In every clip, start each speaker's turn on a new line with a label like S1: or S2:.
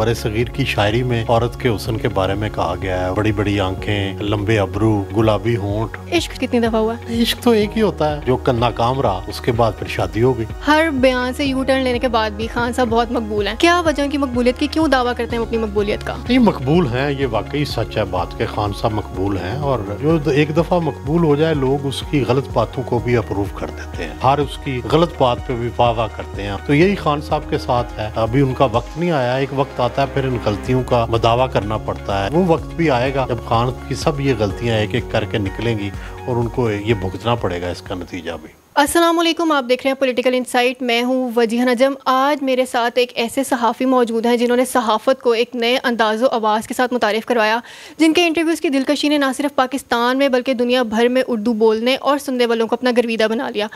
S1: बड़े सगीर की शायरी में औरत के हुसन के बारे में कहा गया है बड़ी बड़ी आंखें लंबे अबरू गुलाबी होंठ
S2: इश्क कितनी दफा हुआ
S1: इश्क तो एक ही होता है जो नाकाम रहा उसके बाद फिर शादी हो गई
S2: हर बयान से यू टर्न लेने के बाद भी खान साहब बहुत मकबूल है क्या वजह की मकबूलियत की क्यों दावा करते हैं अपनी मकबूलियत का
S1: ये मकबूल है ये वाकई सच है बात के खान साहब मकबूल है और जो एक दफा मकबूल हो जाए लोग उसकी गलत बातों को भी अप्रूव कर देते हैं हर उसकी गलत बात पे भी वाह करते हैं तो यही खान साहब के साथ है अभी उनका वक्त नहीं आया एक वक्त आता है फिर इन गलतियों का मदावा करना पड़ता है वो वक्त भी आएगा जब खान की सब ये गलतियाँ एक एक करके निकलेंगी और उनको ये भुगतना पड़ेगा इसका नतीजा भी
S2: असलम आप देख रहे हैं पॉलिटिकल इंसाइट मैं हूं वजीह नजम आज मेरे साथ एक ऐसे सहाफ़ी मौजूद हैं जिन्होंने सहाफ़त को एक नए अंदाज़ आवाज़ के साथ मुतारफ़ करवाया जिनके इंटरव्यूज़ की दिलकशी ने ना सिर्फ पाकिस्तान में बल्कि दुनिया भर में उर्दू बोलने और सुनने वालों को अपना गर्विदा बना लिया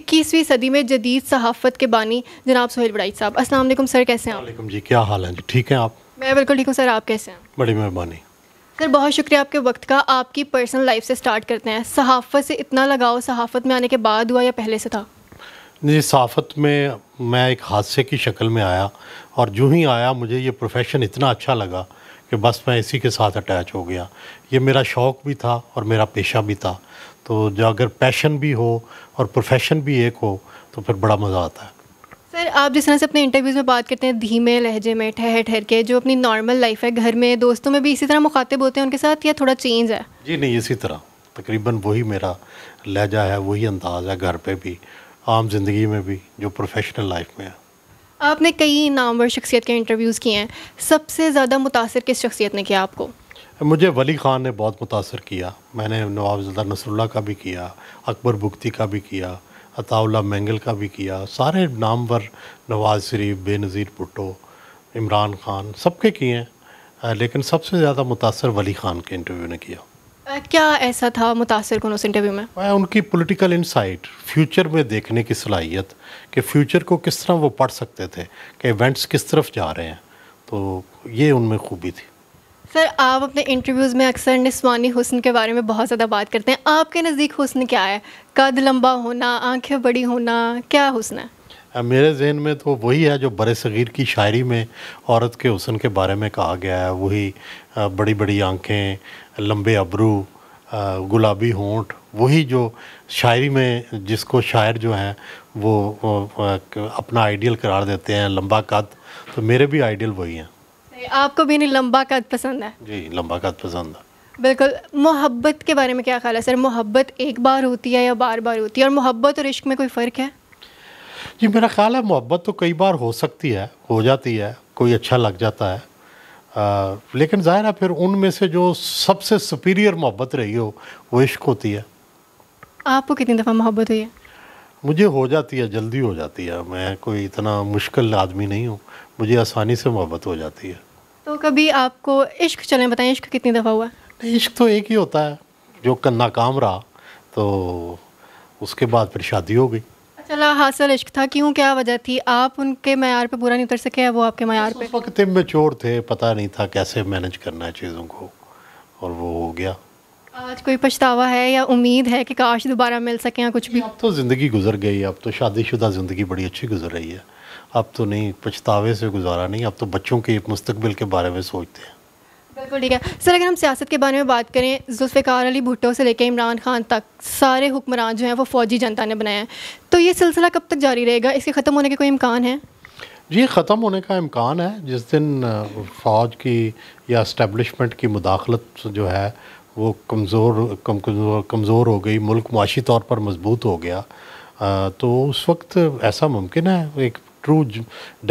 S2: इक्कीसवीं सदी में जदीद सहाफ़त के बानी जनाब सोहेल बड़ाई साहब असल सर कैसे हैं
S1: जी क्या हाल है ठीक है आप
S2: मैं बिल्कुल ठीक हूँ सर आप कैसे हैं बड़ी मेहरबानी सर बहुत शुक्रिया आपके वक्त का आपकी पर्सनल लाइफ से स्टार्ट करते हैं सहाफ़त से इतना लगाव सहाफ़त में आने के बाद हुआ या पहले से था
S1: जी सहाफ़त में मैं एक हादसे की शक्ल में आया और जूँ ही आया मुझे ये प्रोफेशन इतना अच्छा लगा कि बस मैं इसी के साथ अटैच हो गया ये मेरा शौक़ भी था और मेरा पेशा भी था तो अगर पैशन भी हो और प्रोफेशन भी एक हो तो फिर बड़ा मज़ा आता है
S2: सर आप जिस तरह से अपने इंटरव्यूज़ में बात करते हैं धीमे लहजे में ठहर ठहर के जो अपनी नॉर्मल लाइफ है घर में दोस्तों में भी इसी तरह मुखातिब होते हैं उनके साथ या थोड़ा चेंज है
S1: जी नहीं इसी तरह तकरीबन वही मेरा लहजा है वही अंदाज है घर पे भी आम जिंदगी में भी जो प्रोफेशनल लाइफ में है
S2: आपने कई नामवर शख्सियत के इंटरव्यूज़ किए हैं सबसे ज़्यादा मुतासर किस शख्सियत ने किया आपको
S1: मुझे वली ख़ान ने बहुत मुतासर किया मैंने जदा नसरुल्ला का भी किया अकबर बुगती का भी किया अताउल्ला मैंगल का भी किया सारे नामवर नवाज़ शरीफ बेनज़ीर भुट्टो इमरान खान सबके किए हैं लेकिन सबसे ज़्यादा मुतासर वली ख़ान के इंटरव्यू ने किया
S2: क्या ऐसा था मुतासर कौन उस इंटरव्यू में
S1: मैं उनकी पॉलिटिकल इंसाइट फ्यूचर में देखने की सलाहियत कि फ्यूचर को किस तरह वो पढ़ सकते थे कि इवेंट्स किस तरफ जा रहे हैं तो ये उनमें खूबी थी
S2: सर आप अपने इंटरव्यूज़ में अक्सर निस्वानी हुसन के बारे में बहुत ज़्यादा बात करते हैं आपके नज़दीक हुसन क्या है कद लंबा होना आंखें बड़ी होना क्या हुसन है
S1: मेरे जहन में तो वही है जो बर सग़ीर की शायरी में औरत के हुसन के बारे में कहा गया है वही बड़ी बड़ी आँखें लंबे अबरू गुलाबी होंठ वही जो शायरी में जिसको शायर जो हैं वो अपना आइडियल करार देते हैं लंबा कद तो मेरे भी आइडियल वही हैं
S2: आपको भी नहीं लंबा कद पसंद है
S1: जी लंबा कद पसंद है
S2: बिल्कुल मोहब्बत के बारे में क्या ख्याल है सर मोहब्बत एक बार होती है या बार बार होती है और मोहब्बत और इश्क में कोई फ़र्क है
S1: जी मेरा ख्याल है मोहब्बत तो कई बार हो सकती है हो जाती है कोई अच्छा लग जाता है आ, लेकिन ज़ाहिर है फिर उनमें से जो सबसे सुपीरियर मोहब्बत रही हो वो इश्क होती है
S2: आपको कितनी दफ़ा मोहब्बत हुई है
S1: मुझे हो जाती है जल्दी हो जाती है मैं कोई इतना मुश्किल आदमी नहीं हूँ मुझे आसानी से मोहब्बत हो जाती है
S2: तो कभी आपको इश्क चले बताएं इश्क कितनी दफ़ा हुआ नहीं इश्क तो एक ही होता है
S1: जो नाकाम रहा तो उसके बाद फिर शादी हो गई
S2: चला हासिल इश्क था क्यों क्या वजह थी आप उनके मैार पे पूरा नहीं उतर सके वो आपके मैार पे वक्त
S1: में चोर थे पता नहीं था कैसे मैनेज करना है चीज़ों को और वो हो गया
S2: आज कोई पछतावा है या उम्मीद है कि काश दोबारा मिल सके या कुछ भी अब
S1: तो ज़िंदगी गुजर गई अब तो शादीशुदा ज़िंदगी बड़ी अच्छी गुजर रही है अब तो नहीं पछतावे से गुजारा नहीं अब तो बच्चों के मुस्तबिल के बारे में सोचते हैं
S2: बिल्कुल ठीक है सर अगर हम सियासत के बारे में बात करें जुल्फ़ार अली भुट्टो से लेकर इमरान खान तक सारे हुक्मरान जो हैं वो फ़ौजी जनता ने बनाए हैं तो ये सिलसिला कब तक जारी रहेगा इसके ख़त्म होने के कोई इम्कान है
S1: जी ख़त्म होने का इम्कान है जिस दिन फ़ौज की या इस्टबलिशमेंट की मुदाखलत जो है वो कमज़ोर कम कमज़ोर हो गई मुल्क माशी तौर पर मजबूत हो गया आ, तो उस वक्त ऐसा मुमकिन है एक ट्रू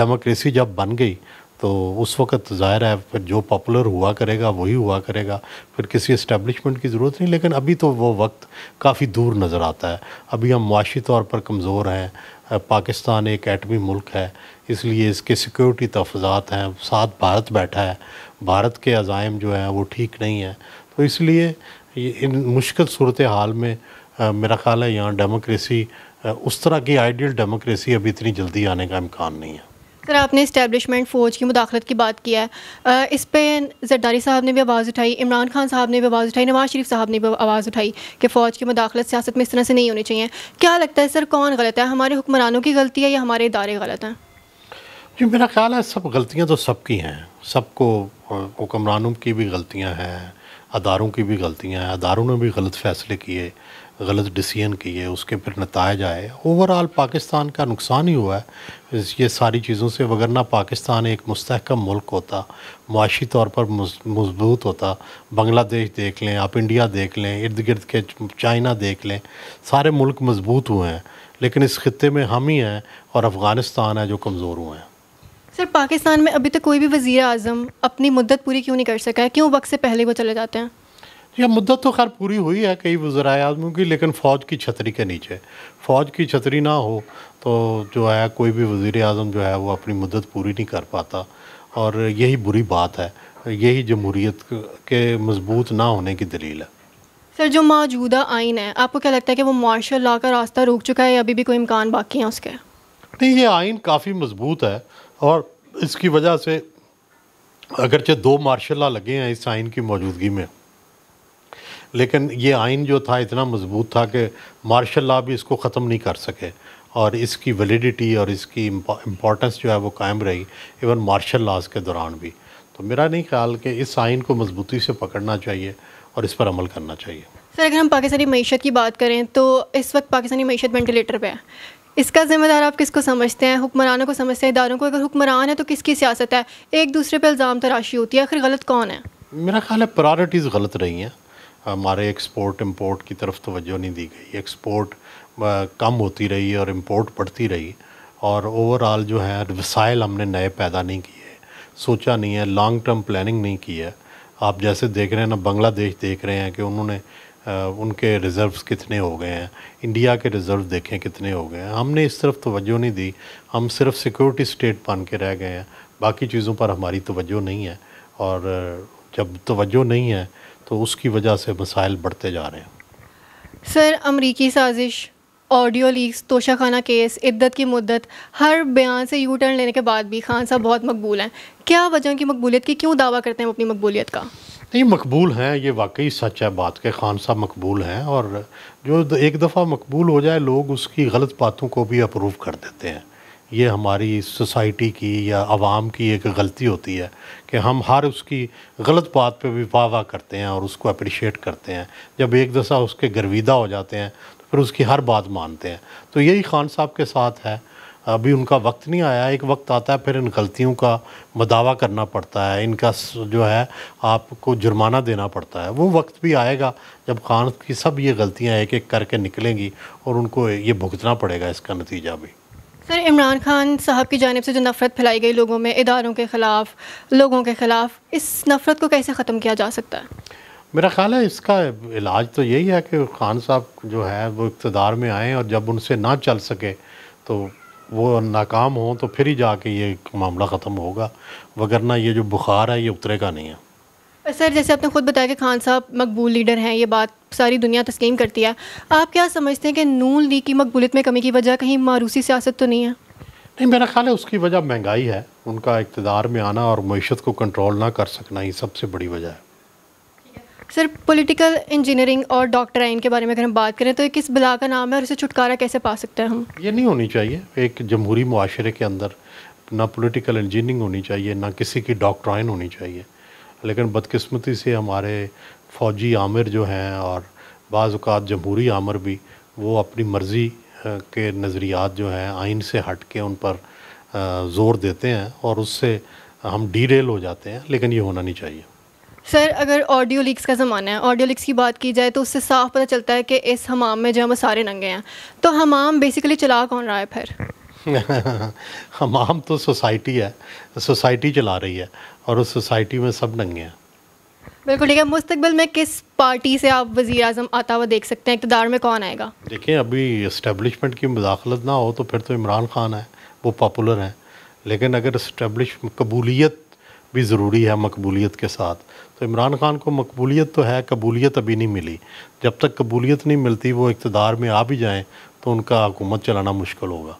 S1: डेमोक्रेसी जब बन गई तो उस वक्त ज़ाहिर है फिर जो पॉपुलर हुआ करेगा वही हुआ करेगा फिर किसी इस्टेबलिशमेंट की ज़रूरत नहीं लेकिन अभी तो वो वक्त काफ़ी दूर नज़र आता है अभी हम मुआशी तौर पर कमज़ोर हैं पाकिस्तान एक एटमी मुल्क है इसलिए इसके सिक्योरिटी तफजात हैं साथ भारत बैठा है भारत के अज़ाइम जो हैं वो ठीक नहीं हैं तो इसलिए इन मुश्किल सूरत हाल में आ, मेरा ख़्याल है यहाँ डेमोक्रेसी उस तरह की आइडियल डेमोक्रेसी अभी इतनी जल्दी आने का इम्कान नहीं है
S2: सर आपने इस्टेबलिशमेंट फ़ौज की मुदाखलत की बात किया है इस पर जरदारी साहब ने भी आवाज़ उठाई इमरान खान साहब ने भी आवाज़ उठाई नवाज़ शरीफ साहब ने भी आवाज़ उठाई कि फ़ौज की मुदाखलत सियासत में इस तरह से नहीं होनी चाहिए क्या लगता है सर कौन गलत है हमारे हुक्मरानों की गलती है या हमारे इदारे गलत हैं जी मेरा ख्याल है सब
S1: गलतियाँ तो सबकी हैं सबको हुक्मरानों की भी गलतियाँ हैं अदारों की भी गलतियाँ हैं अदारों ने भी गलत फ़ैसले किए गलत डिसीजन किए उसके फिर नतज आए ओवरऑल पाकिस्तान का नुकसान ही हुआ है ये सारी चीज़ों से वगरना पाकिस्तान एक मुस्तकम मुल्क होता माशी तौर पर मजबूत होता बांग्लादेश देख लें आप इंडिया देख लें इर्द गिर्द के चाइना देख लें सारे मुल्क मजबूत हुए हैं लेकिन इस खत्े में हम ही हैं और अफ़गानिस्तान है जो कमज़ोर हुए हैं
S2: सर पाकिस्तान में अभी तक कोई भी वज़ी अजम अपनी मदत पूरी क्यों नहीं कर सका है क्यों वक्त से पहले वो चले जाते हैं यह मुद्दत तो खैर पूरी
S1: हुई है कई वज्राए आजमों की लेकिन फ़ौज की छतरी के नीचे फ़ौज की छतरी ना हो तो जो है कोई भी वज़ी अजम जो है वो अपनी मुद्दत पूरी नहीं कर पाता और यही बुरी बात है यही जमहूरीत के मजबूत ना होने की दलील है
S2: सर जो मौजूदा आइन है आपको क्या लगता है कि वो मार्शल लॉ का रास्ता रुक चुका है या अभी भी कोई इम्कान बाकी है उसके
S1: नहीं ये आइन काफ़ी मजबूत है और इसकी वजह से अगरचे दो मार्शल लॉ लगे हैं इस आइन की मौजूदगी में लेकिन ये आइन जो था इतना मजबूत था कि मार्शल लॉ भी इसको ख़त्म नहीं कर सके और इसकी वैलिडिटी और इसकी इम्पॉर्टेंस जो है वो कायम रही इवन मार्शल लॉज के दौरान भी तो मेरा नहीं ख्याल कि इस आइन को मजबूती से पकड़ना चाहिए और इस पर अमल करना चाहिए
S2: सर अगर हम पाकिस्तानी मीशत की बात करें तो इस वक्त पाकिस्तानी मीशत वेंटिलेटर पर है इसका जिम्मेदार आप किसको समझते हैं हुक्मरानों को समझते हैं इदारों को अगर हुक्मरान है तो किसकी सियासत है एक दूसरे पर इल्ज़ाम तराशी होती है आखिर गलत कौन है
S1: मेरा ख्याल है प्रायरिटीज़ गलत रही हैं हमारे एक्सपोर्ट इम्पोर्ट की तरफ तोज्जो नहीं दी गई एक्सपोर्ट कम होती रही और इम्पोर्ट बढ़ती रही और ओवरऑल जो है वसाइल हमने नए पैदा नहीं किए सोचा नहीं है लॉन्ग टर्म प्लानिंग नहीं की है आप जैसे देख रहे हैं ना बांग्लादेश देख रहे हैं कि उन्होंने उनके रिज़र्व्स कितने हो गए हैं इंडिया के रिज़र्व देखें कितने हो गए हैं हमने इस तरफ तोज्जो नहीं दी हम सिर्फ सिक्योरिटी स्टेट बन के रह गए हैं बाकी चीज़ों पर हमारी तोज्जो नहीं है और जब तोज्जो नहीं है तो उसकी वजह से मसाइल बढ़ते जा
S2: रहे हैं सर अमरीकी साजिश ऑडियो लीक्स तोशाखाना केस इद्दत की मुद्दत हर बयान से यू टर्न लेने के बाद भी खान साहब बहुत मकबूल हैं क्या वजह की मकबूलियत की क्यों दावा करते हैं अपनी मकबूलियत का
S1: नहीं मकबूल हैं ये वाकई सच है बात के खान साहब मकबूल हैं और जो एक दफ़ा मकबूल हो जाए लोग उसकी गलत बातों को भी अप्रूव कर देते हैं ये हमारी सोसाइटी की या आवाम की एक गलती होती है कि हम हर उसकी गलत बात पे भी वाह वाह करते हैं और उसको अप्रिशिएट करते हैं जब एक दफ़ा उसके गर्विदा हो जाते हैं तो फिर उसकी हर बात मानते हैं तो यही खान साहब के साथ है अभी उनका वक्त नहीं आया एक वक्त आता है फिर इन गलतियों का मदावा करना पड़ता है इनका जो है आपको जुर्माना देना पड़ता है वो वक्त भी आएगा जब खान की सब ये गलतियाँ एक एक करके निकलेंगी और उनको ये भुगतना पड़ेगा इसका नतीजा भी
S2: सर इमरान खान साहब की जानब से जो नफ़रत फैलाई गई लोगों में इदारों के ख़िलाफ़ लोगों के ख़िलाफ़ इस नफ़रत को कैसे ख़त्म किया जा सकता है
S1: मेरा ख्याल है इसका इलाज तो यही है कि खान साहब जो है वो इकतदार में आएँ और जब उनसे ना चल सके तो वो नाकाम हों तो फिर ही जाके ये मामला ख़त्म होगा वगरना ये जो बुखार है ये उतरेगा नहीं है
S2: सर जैसे आपने खुद बताया कि खान साहब मकबूल लीडर हैं ये बात सारी दुनिया तस्लीम करती है आप क्या समझते हैं कि नून लीग की मकबूलियत में कमी की वजह कहीं मारूसी सियासत तो नहीं है
S1: नहीं मेरा ख्याल है उसकी वजह महंगाई है उनका इकतदार में आना और मीशत को कंट्रोल ना कर सकना ही सबसे बड़ी वजह है
S2: सर पॉलिटिकल इंजीनियरिंग और डॉक्टर आइन के बारे में अगर हम बात करें तो एक किस बला का नाम है और इसे छुटकारा कैसे पा सकते हैं हम
S1: ये नहीं होनी चाहिए एक जमहूरी माशरे के अंदर ना पॉलिटिकल इंजीनियरिंग होनी चाहिए ना किसी की डॉक्टर आइन होनी चाहिए लेकिन बदकिस्मती से हमारे फ़ौजी आमिर जो हैं और बाज़ात जमहूरी आमिर भी वो अपनी मर्ज़ी के नज़रियात जो हैं आइन से हट के उन पर ज़ोर देते हैं और उससे हम डीरेल हो जाते हैं लेकिन ये होना नहीं चाहिए
S2: सर अगर ऑडियो लीक्स का ज़माना है ऑडियो लीक्स की बात की जाए तो उससे साफ पता चलता है कि इस हमाम में जो है सारे नंगे हैं तो हमाम बेसिकली चला कौन रहा है फिर
S1: हमाम तो सोसाइटी है सोसाइटी चला रही है और उस सोसाइटी में सब नंगे हैं
S2: बिल्कुल ठीक है मुस्तकबिल में किस पार्टी से आप वजी अजम आता हुआ देख सकते हैं इकतदार में कौन आएगा
S1: देखिए अभी इस्टेबलिशमेंट की मुदाखलत ना हो तो फिर तो इमरान खान है वो पॉपुलर हैं लेकिन अगर इस्टेबलिश कबूलियत भी ज़रूरी है मकबूलीत के साथ तो इमरान खान को मकबूलीत तो है कबूलीत अभी नहीं मिली जब तक कबूलियत नहीं मिलती वो इकतदार में आ भी जाएँ तो उनका हुकूमत चलाना मुश्किल होगा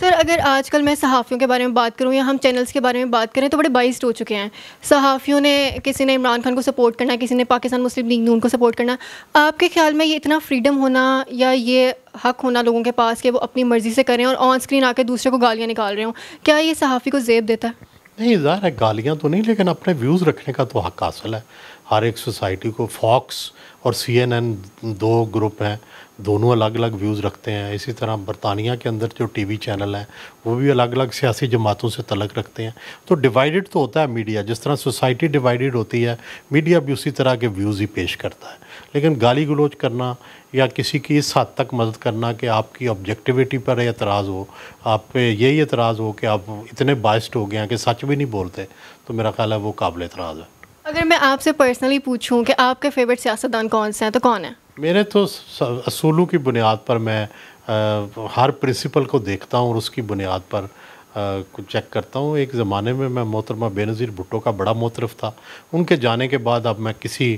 S2: सर अगर आजकल मैं सहाफ़ियों के बारे में बात करूं या हम चैनल्स के बारे में बात करें तो बड़े बाइस्ड हो चुके हैं सहाफ़ियों ने किसी ने इमरान खान को सपोर्ट करना किसी ने पाकिस्तान मुस्लिम लीग नून को सपोर्ट करना आपके ख्याल में ये इतना फ्रीडम होना या ये हक होना लोगों के पास कि वो अपनी मर्ज़ी से करें और ऑन स्क्रीन आकर दूसरे को गालियाँ निकाल रहे हों क्या ये सहाफ़ी को जेब देता है
S1: नहीं ज़ाहिर है गालियाँ तो नहीं लेकिन अपने व्यूज़ रखने का तो हक हासिल है हर एक सोसाइटी को फॉक्स और एन दो ग्रुप हैं दोनों अलग अलग व्यूज़ रखते हैं इसी तरह बरतानिया के अंदर जो टीवी चैनल हैं वो भी अलग अलग सियासी जमातों से तलक रखते हैं तो डिवाइडेड तो होता है मीडिया जिस तरह सोसाइटी डिवाइडेड होती है मीडिया भी उसी तरह के व्यूज़ ही पेश करता है लेकिन गाली गलोच करना या किसी की इस हद तक मदद करना कि आपकी ऑब्जेक्टिविटी पर एतराज़ हो आप पे यही एतराज़ हो कि आप इतने बाइस्ड हो गए हैं कि सच भी नहीं बोलते तो मेरा ख्याल है वो काबिल एतराज़ है
S2: अगर मैं आपसे पर्सनली पूछूं कि आपके फेवरेट सियासतदान कौन से हैं तो कौन है
S1: मेरे तो असूलों की बुनियाद पर मैं आ, हर प्रिंसिपल को देखता हूँ और उसकी बुनियाद पर चेक करता हूँ एक ज़माने में मैं मोहतरमा बेनज़ीर भुट्टो का बड़ा मोतरफ था उनके जाने के बाद अब मैं किसी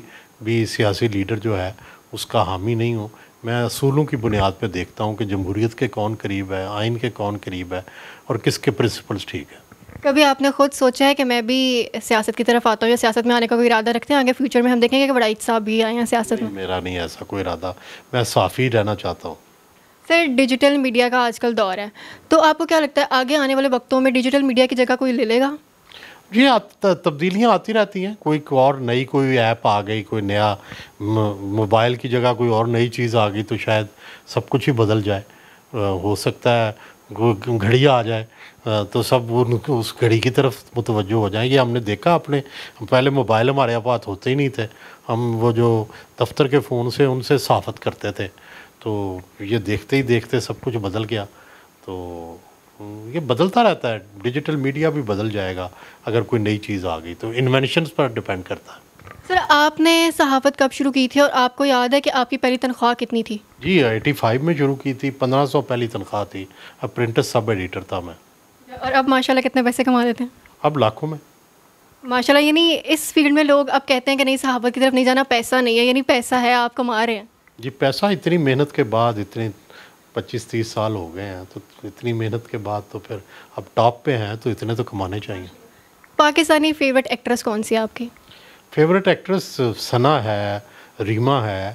S1: भी सियासी लीडर जो है उसका हामी नहीं हूँ मैं असूलों की बुनियाद पर देखता हूँ कि जमहूरीत के कौन करीब है आइन के कौन करीब है और किसके प्रिंसिपल्स ठीक है
S2: कभी आपने खुद सोचा है कि मैं भी सियासत की तरफ आता हूँ या सियासत में आने का कोई इरादा रखते हैं आगे फ्यूचर में हम देखेंगे कि वड़ाइज साहब भी आए हैं सियासत में
S1: मेरा नहीं ऐसा कोई इरादा मैं साफ़ी रहना चाहता हूँ
S2: सर डिजिटल मीडिया का आजकल दौर है तो आपको क्या लगता है आगे आने वाले वक्तों में डिजिटल मीडिया की जगह कोई ले लेगा
S1: जी तब्दीलियाँ आती रहती हैं कोई और नई कोई ऐप आ गई कोई नया मोबाइल की जगह कोई और नई चीज़ आ गई तो शायद सब कुछ ही बदल जाए हो सकता है घड़ी आ जाए तो सब उन उस घड़ी की तरफ मुतवजो हो जाएंगे हमने देखा अपने पहले मोबाइल हमारे पास होते ही नहीं थे हम वो जो दफ्तर के फ़ोन से उनसे साफत करते थे तो ये देखते ही देखते सब कुछ बदल गया तो ये बदलता रहता है डिजिटल मीडिया भी बदल जाएगा अगर कोई नई चीज़ आ गई तो इन्वेंशन पर डिपेंड करता है
S2: सर आपने सहाफ़त कब शुरू की थी और आपको याद है कि आपकी पहली तनख्वाह कितनी थी
S1: जी एटी फाइव में शुरू की थी पंद्रह सौ पहली तनख्वाह थी अब प्रिंटर सब एडिटर था मैं
S2: और अब माशाल्लाह कितने पैसे कमा लेते हैं अब लाखों में माशाल्लाह यानी इस फील्ड में लोग अब कहते हैं कि नहीं सहाफत की तरफ नहीं जाना पैसा नहीं है यानी पैसा है आप कमा रहे हैं
S1: जी पैसा इतनी मेहनत के बाद इतने पच्चीस तीस साल हो गए हैं तो इतनी मेहनत के बाद तो फिर अब टॉप पे हैं तो इतने तो कमाने चाहिए
S2: पाकिस्तानी फेवरेट एक्ट्रेस कौन सी है आपकी
S1: फेवरेट एक्ट्रेस सना है रीमा है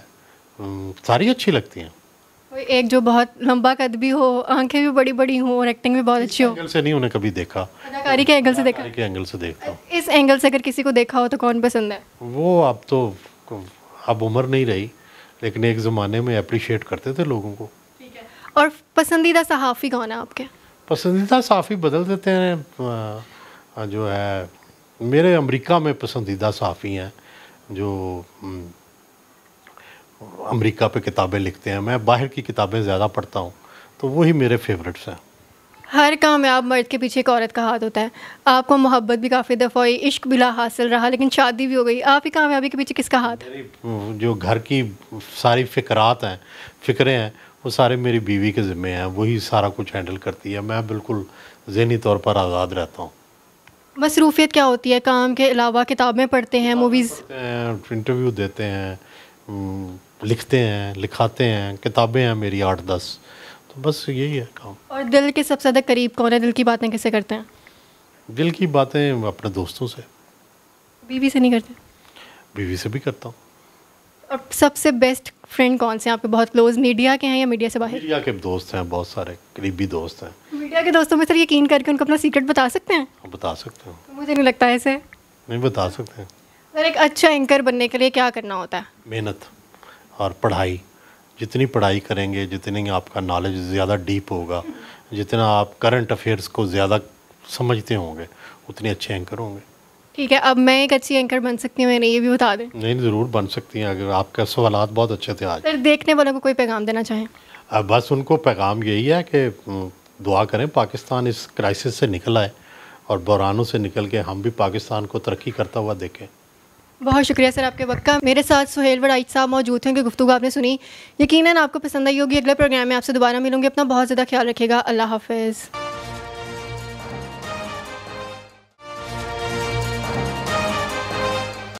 S1: सारी अच्छी लगती हैं
S2: एक जो बहुत लंबा कद भी हो आंखें भी बड़ी बड़ी हो और एक्टिंग भी बहुत अच्छी हो एंगल
S1: से नहीं उन्हें कभी देखा
S2: अदाकारी के एंगल से देखा
S1: के एंगल से देखता हूँ
S2: इस एंगल से अगर किसी को देखा हो तो कौन पसंद है
S1: वो अब तो अब उम्र नहीं रही लेकिन एक ज़माने में अप्रिशिएट करते थे लोगों को ठीक
S2: है और पसंदीदा सहाफ़ी कौन है आपके
S1: पसंदीदा सहाफ़ी बदल देते हैं जो है मेरे अमेरिका में पसंदीदा साफ़ी हैं जो हम्म, अमेरिका पे किताबें लिखते हैं मैं बाहर की किताबें ज़्यादा पढ़ता हूँ तो वही मेरे फेवरेट्स हैं
S2: हर कामयाब मर्द के पीछे एक औरत का हाथ होता है आपको मोहब्बत भी काफ़ी दफ़ा हुई इश्क बिला हासिल रहा लेकिन शादी भी हो गई आप ही कामयाबी के पीछे किसका हाथ
S1: हम्म, जो घर की सारी फिक्रात हैं फिक्रें हैं वो सारे मेरी बीवी के ज़िम्मे हैं वही सारा कुछ हैंडल करती है मैं बिल्कुल जहनी तौर पर आज़ाद रहता हूँ
S2: मसरूफियत क्या होती है काम के अलावा किताबें पढ़ते हैं मूवीज़
S1: इंटरव्यू देते हैं लिखते हैं लिखाते हैं किताबें हैं मेरी आठ दस तो बस यही है काम
S2: और दिल के सबसे ज़्यादा करीब कौन है दिल की बातें कैसे करते हैं
S1: दिल की बातें अपने दोस्तों से
S2: बीवी से नहीं करते
S1: बीवी से भी करता हूँ
S2: और सबसे बेस्ट फ्रेंड कौन से हैं आपके बहुत क्लोज मीडिया के हैं या मीडिया से बाहर
S1: मीडिया के दोस्त हैं बहुत सारे करीबी दोस्त हैं
S2: क्या कि दोस्तों में सर यकीन करके उनको अपना सीक्रेट बता सकते हैं
S1: बता सकते हैं
S2: मुझे नहीं लगता ऐसे
S1: नहीं बता सकते हैं
S2: सर एक अच्छा एंकर बनने के लिए क्या करना होता है
S1: मेहनत और पढ़ाई जितनी पढ़ाई करेंगे जितनी आपका नॉलेज ज़्यादा डीप होगा जितना आप करंट अफेयर्स को ज़्यादा समझते होंगे उतने अच्छे एंकर होंगे
S2: ठीक है अब मैं एक अच्छी एंकर बन सकती हूँ मैंने ये भी बता दें
S1: नहीं ज़रूर बन सकती हैं अगर आपके सवाल बहुत अच्छे थे आज
S2: सर देखने वालों को कोई पैगाम देना चाहें
S1: बस उनको पैगाम यही है कि दुआ करें पाकिस्तान इस क्राइसिस से निकल आए और बहरानों से निकल के हम भी पाकिस्तान को तरक्की करता हुआ देखें
S2: बहुत शुक्रिया सर आपके वक्त का मेरे साथ सुहेल वड़ाइच साहब मौजूद हैं कि गुफ्तु आपने सुनी यकीनन आपको पसंद आई होगी अगले प्रोग्राम में आपसे दोबारा मिलूंगी अपना बहुत ज़्यादा ख्याल रखेगा अल्लाह हाफिज़